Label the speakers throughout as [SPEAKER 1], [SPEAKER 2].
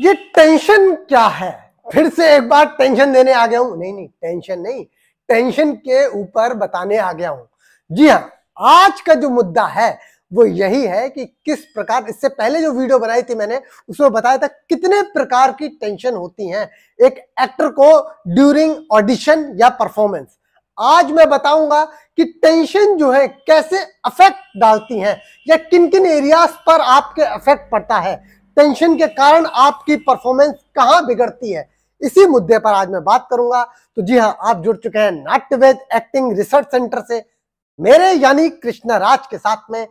[SPEAKER 1] ये टेंशन क्या है फिर से एक बार टेंशन देने आ गया हूं नहीं नहीं टेंशन नहीं टेंशन के ऊपर बताने आ गया हूं जी हाँ आज का जो मुद्दा है वो यही है कि किस प्रकार इससे पहले जो वीडियो बनाई थी मैंने उसमें बताया था कितने प्रकार की टेंशन होती है एक एक्टर को ड्यूरिंग ऑडिशन या परफॉर्मेंस आज मैं बताऊंगा कि टेंशन जो है कैसे अफेक्ट डालती है या किन किन एरियाज पर आपके अफेक्ट पड़ता है टेंशन के कारण आपकी परफॉर्मेंस कहां बिगड़ती है इसी मुद्दे पर आज मैं बात करूंगा तो जी हाँ आप जुड़ चुके हैं नाट्यवेद एक्टिंग रिसर्च सेंटर से मेरे यानी कृष्णा राज के साथ में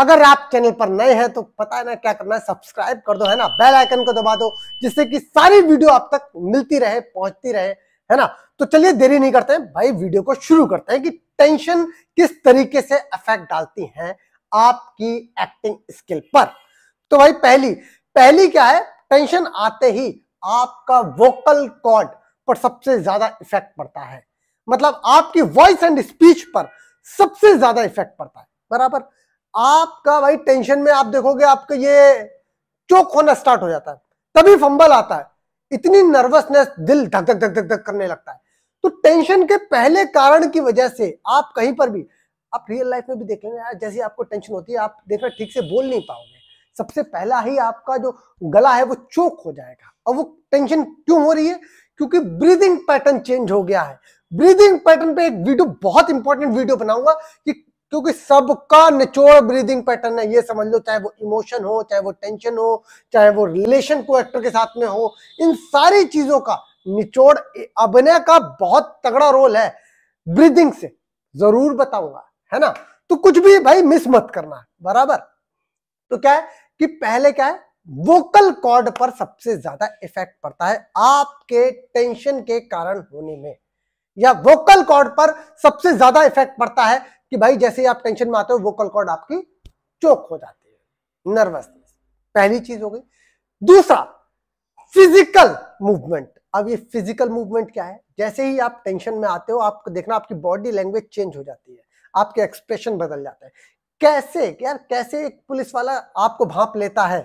[SPEAKER 1] अगर आप चैनल पर नए हैं तो पता है ना क्या करना है सब्सक्राइब कर दो है ना बेल आइकन को दबा दो जिससे कि सारी वीडियो आप तक मिलती रहे पहुंचती रहे है ना तो चलिए देरी नहीं करते हैं भाई वीडियो को शुरू करते हैं कि टेंशन किस तरीके से अफेक्ट डालती है आपकी एक्टिंग स्किल पर तो भाई पहली पहली क्या है टेंशन आते ही आपका वोकल कॉर्ड पर सबसे ज्यादा इफेक्ट पड़ता है मतलब आपकी वॉइस एंड स्पीच पर सबसे ज्यादा इफेक्ट पड़ता है बराबर आपका भाई टेंशन में आप देखोगे आपका ये चोक होना स्टार्ट हो जाता है तभी फंबल आता है इतनी नर्वसनेस दिल धक धक धक धक धक करने लगता है तो टेंशन के पहले कारण की वजह से आप कहीं पर भी आप रियल लाइफ में भी देख लेना जैसे आपको टेंशन होती है आप देखना ठीक से बोल नहीं पाओगे सबसे पहला ही आपका जो गला है वो चोक हो जाएगा और वो टेंशन क्यों हो रही है क्योंकि ब्रीदिंग पैटर्न चेंज हो गया है ब्रीदिंग पैटर्न पे एक वीडियो बहुत इंपॉर्टेंट वीडियो बनाऊंगा कि क्योंकि सबका निचोड़ ब्रीदिंग पैटर्न है ये समझ लो चाहे वो इमोशन हो चाहे वो टेंशन हो चाहे वो रिलेशन को एक्टर के साथ में हो इन सारी चीजों का निचोड़ अभिनय का बहुत तगड़ा रोल है ब्रीदिंग से जरूर बताऊंगा है ना तो कुछ भी भाई मिस मत करना बराबर तो क्या है कि पहले क्या है वोकल कॉर्ड पर सबसे ज्यादा इफेक्ट पड़ता है आपके टेंशन के कारण होने में या वोकल कॉर्ड पर सबसे ज्यादा इफेक्ट पड़ता है कि भाई जैसे ही आप टेंशन में आते हो वोकल कॉर्ड आपकी चोक हो जाती है नर्वसनेस पहली चीज हो गई दूसरा फिजिकल मूवमेंट अब ये फिजिकल मूवमेंट क्या है जैसे ही आप टेंशन में आते हो आपको देखना आपकी बॉडी लैंग्वेज चेंज हो जाती है आपके एक्सप्रेशन बदल जाते हैं कैसे यार कैसे एक पुलिस वाला आपको भाप लेता है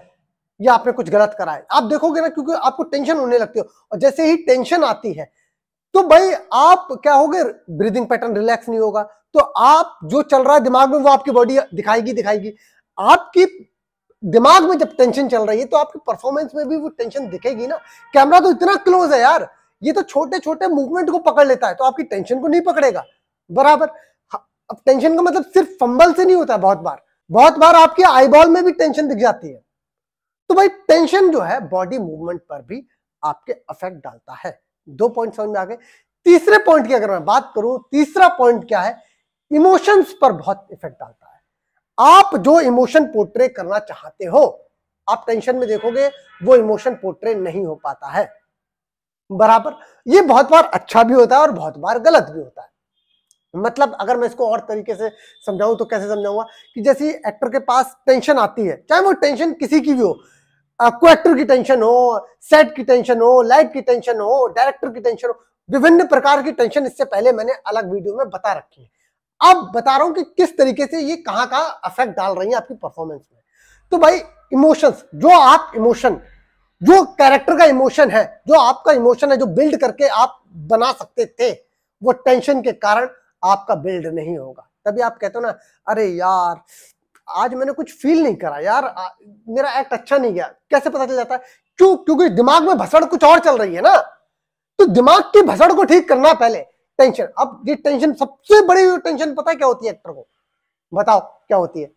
[SPEAKER 1] या आपने कुछ गलत करा है आप देखोगे ना क्योंकि आपको टेंशन होने लगती हो और जैसे ही टेंशन आती है तो भाई आप क्या होगे ब्रीदिंग पैटर्न रिलैक्स नहीं होगा तो आप जो चल रहा है दिमाग में वो आपकी बॉडी दिखाएगी दिखाएगी आपकी दिमाग में जब टेंशन चल रही है तो आपकी परफॉर्मेंस में भी वो टेंशन दिखेगी ना कैमरा तो इतना क्लोज है यार ये तो छोटे छोटे मूवमेंट को पकड़ लेता है तो आपकी टेंशन को नहीं पकड़ेगा बराबर अब टेंशन का मतलब सिर्फ फंबल से नहीं होता है बहुत बार बहुत बार आपके आईबॉल में भी टेंशन दिख जाती है तो भाई टेंशन जो है बॉडी मूवमेंट पर भी आपके अफेक्ट डालता है दो पॉइंट समझ में आ गए तीसरे पॉइंट की अगर मैं बात करूं तीसरा पॉइंट क्या है इमोशंस पर बहुत इफेक्ट डालता है आप जो इमोशन पोर्ट्रे करना चाहते हो आप टेंशन में देखोगे वो इमोशन पोर्ट्रे नहीं हो पाता है बराबर ये बहुत बार अच्छा भी होता है और बहुत बार गलत भी होता है मतलब अगर मैं इसको और तरीके से समझाऊं तो कैसे समझाऊंगा कि जैसे एक्टर के पास टेंशन आती है चाहे वो टेंशन किसी की भी हो को एक्टर की टेंशन हो सेट की टेंशन हो लाइट की टेंशन हो डायरेक्टर की टेंशन हो विभिन्न प्रकार की टेंशन इससे पहले मैंने अलग वीडियो में बता रखी है अब बता रहा हूं कि किस तरीके से ये कहां कहां अफेक्ट डाल रही है आपकी परफॉर्मेंस में तो भाई इमोशंस जो आप इमोशन जो कैरेक्टर का इमोशन है जो आपका इमोशन है जो बिल्ड करके आप बना सकते थे वो टेंशन के कारण आपका बिल्ड नहीं होगा तभी आप कहते हो ना अरे यार आज मैंने कुछ फील नहीं करा यार आ, मेरा एक्ट अच्छा नहीं गया कैसे पता चल जाता है क्यों क्योंकि दिमाग में भसड़ कुछ और चल रही है ना तो दिमाग की भसड़ को ठीक करना पहले टेंशन अब ये टेंशन सबसे बड़ी टेंशन पता है क्या होती है एक्टर को बताओ क्या होती है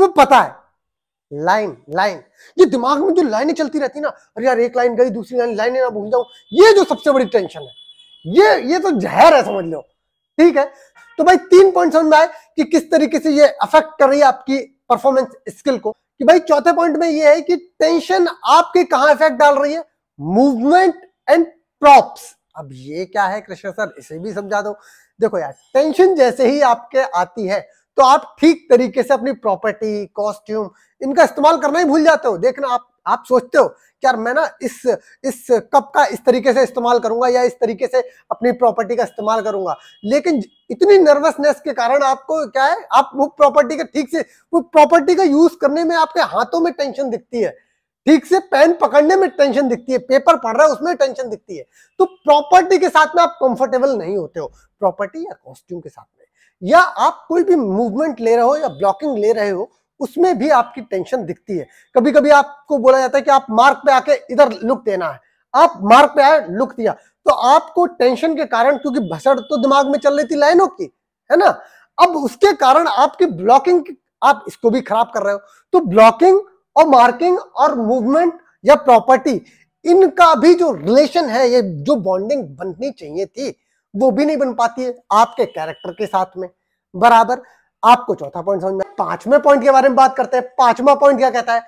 [SPEAKER 1] वो पता है लाइन लाइन ये दिमाग में जो लाइनें चलती रहती ना अरे यार एक लाइन गई दूसरी लाइन लाइनें ना भूल जाऊं ये जो सबसे बड़ी टेंशन है ये ये तो जहर है समझ लो ठीक है तो भाई तीन पॉइंट समझ में आए कि किस तरीके से ये अफेक्ट कर रही है आपकी परफॉर्मेंस स्किल को कि भाई चौथे पॉइंट में ये है कि टेंशन आपके कहा इफेक्ट डाल रही है मूवमेंट एंड प्रॉप्स अब ये क्या है कृष्ण सर इसे भी समझा दो देखो यार टेंशन जैसे ही आपके आती है तो आप ठीक तरीके से अपनी प्रॉपर्टी कॉस्ट्यूम इनका इस्तेमाल करना ही भूल जाते हो देखना आप आप सोचते हो कि यार मैं ना इस इस कप का इस तरीके से इस्तेमाल करूंगा या इस तरीके से अपनी प्रॉपर्टी का इस्तेमाल करूंगा लेकिन इतनी नर्वसनेस के कारण आपको क्या है आप वो प्रॉपर्टी का ठीक से वो प्रॉपर्टी का यूज करने में आपके हाथों में टेंशन दिखती है ठीक से पेन पकड़ने में टेंशन दिखती है पेपर पढ़ रहा है उसमें टेंशन दिखती है तो प्रॉपर्टी के साथ में आप कंफर्टेबल नहीं होते हो प्रॉपर्टी या कॉस्ट्यूम के साथ में या आप कोई भी मूवमेंट ले रहे हो या ब्लॉकिंग ले रहे हो उसमें भी आपकी टेंशन दिखती है कभी कभी आपको बोला जाता है कि आप मार्क पे आके इधर लुक देना है आप मार्क पे आए लुक दिया तो आपको टेंशन के कारण क्योंकि भसड़ तो दिमाग में चल रही थी लाइनों की है ना अब उसके कारण आपकी ब्लॉकिंग आप इसको भी खराब कर रहे हो तो ब्लॉकिंग और मार्किंग और मूवमेंट या प्रॉपर्टी इनका भी जो रिलेशन है ये जो बॉन्डिंग बननी चाहिए थी वो भी नहीं बन पाती है आपके कैरेक्टर के साथ में बराबर आपको चौथा पॉइंट समझ में पांचवें पॉइंट के बारे में बात करते हैं पांचवा पॉइंट क्या कहता है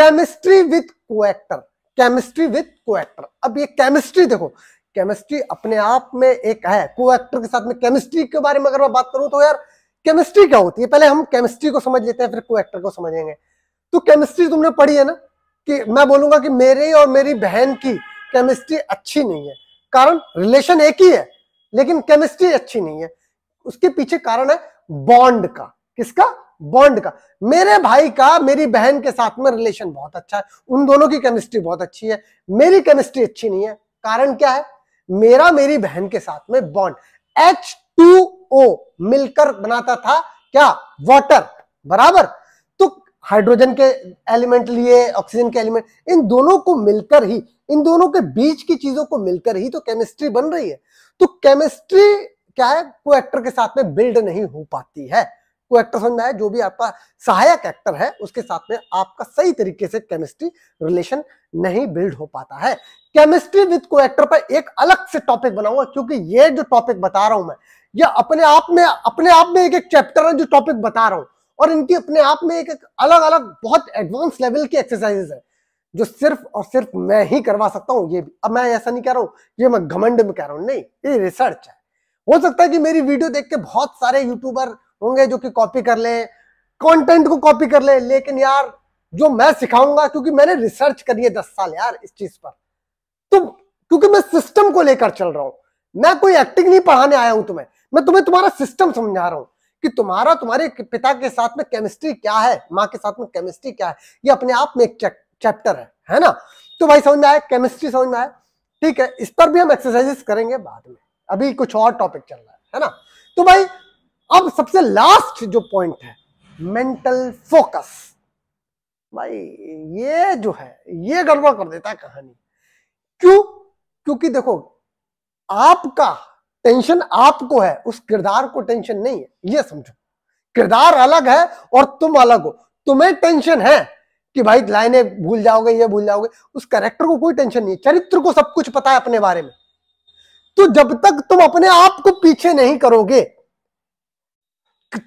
[SPEAKER 1] chemistry with coactor chemistry with coactor अब ये केमिस्ट्री देखो केमिस्ट्री अपने आप में एक है कोएक्टर के साथ में केमिस्ट्री के बारे में अगर मैं बात करूं तो यार केमिस्ट्री क्या होती है पहले हम केमिस्ट्री को समझ लेते हैं फिर कोएक्टर को समझेंगे तो केमिस्ट्री तुमने पढ़ी है ना कि मैं बोलूंगा कि मेरे और मेरी बहन की केमिस्ट्री अच्छी नहीं है कारण रिलेशन एक ही है लेकिन केमिस्ट्री अच्छी नहीं है उसके पीछे कारण है बॉन्ड का किसका बॉन्ड का मेरे भाई का मेरी बहन के साथ में रिलेशन बहुत अच्छा है उन दोनों की केमिस्ट्री बहुत अच्छी है मेरी केमिस्ट्री अच्छी नहीं है कारण क्या है मेरा मेरी बहन के साथ में बॉन्ड एच टू ओ मिलकर बनाता था क्या वाटर बराबर तो हाइड्रोजन के एलिमेंट लिए ऑक्सीजन के एलिमेंट इन दोनों को मिलकर ही इन दोनों के बीच की चीजों को मिलकर ही तो केमिस्ट्री बन रही है तो केमिस्ट्री क्या है को एक्टर के साथ में बिल्ड नहीं हो पाती है को एक्टर समझना है जो भी आपका सहायक एक्टर है उसके साथ में आपका सही तरीके से केमिस्ट्री रिलेशन नहीं बिल्ड हो पाता है केमिस्ट्री विद को एक्टर पर एक अलग से टॉपिक बनाऊंगा क्योंकि ये जो टॉपिक बता रहा हूं मैं ये अपने आप में अपने आप में एक एक चैप्टर है जो टॉपिक बता रहा हूँ और इनकी अपने आप में एक एक अलग अलग बहुत एडवांस लेवल की एक्सरसाइजेज है जो सिर्फ और सिर्फ मैं ही करवा सकता हूँ ये भी अब मैं ऐसा नहीं कह रहा हूँ ये मैं घमंड में कह रहा हूं नहीं ये रिसर्च है हो सकता है कि मेरी वीडियो देख के बहुत सारे यूट्यूबर होंगे जो कि कॉपी कर लें कंटेंट को कॉपी कर लें लेकिन यार जो मैं सिखाऊंगा क्योंकि मैंने रिसर्च करी है दस साल यार इस चीज पर तो क्योंकि मैं सिस्टम को लेकर चल रहा हूं मैं कोई एक्टिंग नहीं पढ़ाने आया हूं तुम्हें मैं तुम्हें तुम्हारा सिस्टम समझा रहा हूं कि तुम्हारा तुम्हारे पिता के साथ में केमिस्ट्री क्या है माँ के साथ में केमिस्ट्री क्या है ये अपने आप में एक चैप्टर है है ना तो भाई समझ में आया केमिस्ट्री समझ में आया ठीक है इस पर भी हम एक्सरसाइजेस करेंगे बाद में अभी कुछ और टॉपिक चल रहा है है ना तो भाई अब सबसे लास्ट जो पॉइंट है मेंटल फोकस भाई ये जो है ये गड़बड़ कर देता है कहानी क्यों क्योंकि देखो आपका टेंशन आपको है उस किरदार को टेंशन नहीं है ये समझो किरदार अलग है और तुम अलग हो तुम्हें टेंशन है कि भाई लाइनें भूल जाओगे ये भूल जाओगे उस कैरेक्टर को कोई टेंशन नहीं है चरित्र को सब कुछ पता है अपने बारे में तो जब तक तुम अपने आप को पीछे नहीं करोगे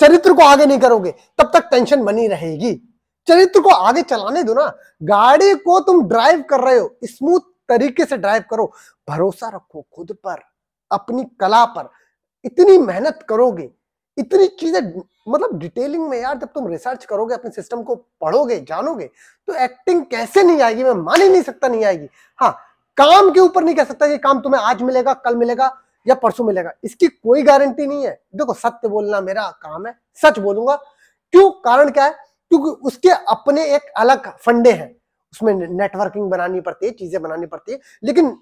[SPEAKER 1] चरित्र को आगे नहीं करोगे तब तक टेंशन बनी रहेगी चरित्र को आगे चलाने दो ना गाड़ी को तुम ड्राइव कर रहे हो स्मूथ तरीके से ड्राइव करो भरोसा रखो खुद पर अपनी कला पर इतनी मेहनत करोगे इतनी चीजें मतलब डिटेलिंग में यार जब तुम रिसर्च करोगे अपने सिस्टम को पढ़ोगे जानोगे तो एक्टिंग कैसे नहीं आएगी मैं मान ही नहीं सकता नहीं आएगी हाँ काम के ऊपर नहीं कह सकता ये काम तुम्हें आज मिलेगा कल मिलेगा या परसों मिलेगा इसकी कोई गारंटी नहीं है देखो सत्य बोलना मेरा काम है सच बोलूंगा क्यों कारण क्या है क्योंकि उसके अपने एक अलग फंडे हैं उसमें नेटवर्किंग बनानी पड़ती है चीजें बनानी पड़ती है लेकिन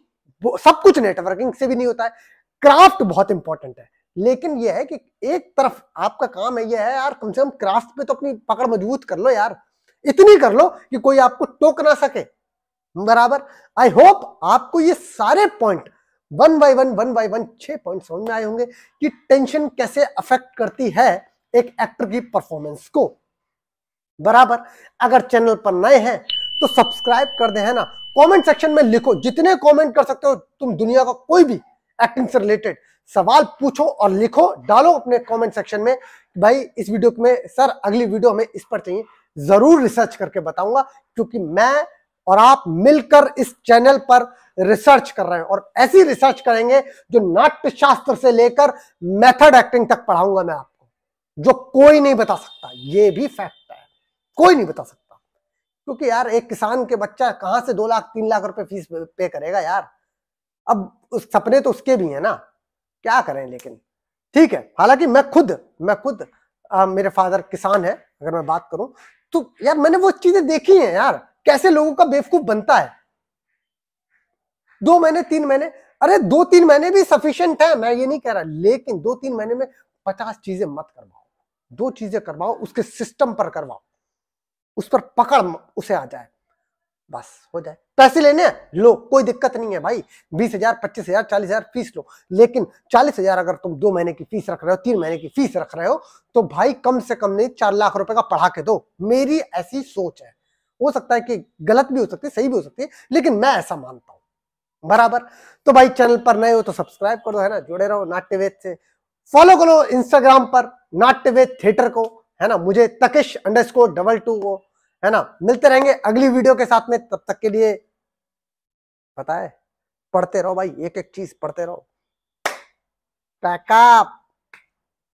[SPEAKER 1] सब कुछ नेटवर्किंग से भी नहीं होता है क्राफ्ट बहुत इंपॉर्टेंट है लेकिन यह है कि एक तरफ आपका काम है यह है यार कम से कम क्राफ्ट पे तो अपनी पकड़ मजबूत कर लो यार इतनी कर लो कि कोई आपको टोक ना सके बराबर आई होप आपको ये सारे point one by one one by one छह पॉइंट समझ में आए होंगे कि टेंशन कैसे अफेक्ट करती है एक एक्टर की परफॉर्मेंस को बराबर अगर चैनल पर नए हैं तो सब्सक्राइब कर दे है ना कमेंट सेक्शन में लिखो जितने कमेंट कर सकते हो तुम दुनिया का कोई भी एक्टिंग से रिलेटेड सवाल पूछो और लिखो डालो अपने कमेंट सेक्शन में भाई इस वीडियो में सर अगली वीडियो हमें इस पर चाहिए जरूर रिसर्च करके बताऊंगा क्योंकि मैं और आप मिलकर इस चैनल पर रिसर्च कर रहे हैं और ऐसी रिसर्च करेंगे जो नाट्य शास्त्र से लेकर मेथड एक्टिंग तक पढ़ाऊंगा मैं आपको जो कोई नहीं बता सकता ये भी फैक्ट है कोई नहीं बता सकता क्योंकि यार एक किसान के बच्चा कहां से दो लाख तीन लाख रुपए फीस पे करेगा यार अब उस सपने तो उसके भी है ना क्या करें लेकिन ठीक है हालांकि मैं खुद मैं खुद आ, मेरे फादर किसान है अगर मैं बात करूं तो यार मैंने वो चीजें देखी हैं यार कैसे लोगों का बेवकूफ बनता है दो महीने तीन महीने अरे दो तीन महीने भी सफिशियंट है मैं ये नहीं कह रहा लेकिन दो तीन महीने में पचास चीजें मत करवाओ दो चीजें करवाओ उसके सिस्टम पर करवाओ उस पर पकड़ उसे आ जाए बस हो जाए पैसे लेने लो कोई दिक्कत नहीं है भाई बीस हजार पच्चीस हजार चालीस हजार फीस लो लेकिन चालीस हजार अगर तुम दो महीने की फीस रख रहे हो तीन महीने की फीस रख रहे हो तो भाई कम से कम नहीं चार लाख रुपए का पढ़ा के दो मेरी ऐसी सोच है हो सकता है कि गलत भी हो सकती है सही भी हो सकती है लेकिन मैं ऐसा मानता हूं बराबर तो भाई चैनल पर नए हो तो सब्सक्राइब करो है ना जुड़े रहो नाट्यवेद से फॉलो करो इंस्टाग्राम पर नाट्यवेद थिएटर को है ना मुझे तकेश अंडरस्कोर डबल टू को है ना मिलते रहेंगे अगली वीडियो के साथ में तब तक के लिए पता है पढ़ते रहो भाई एक एक चीज पढ़ते रहो पैकअप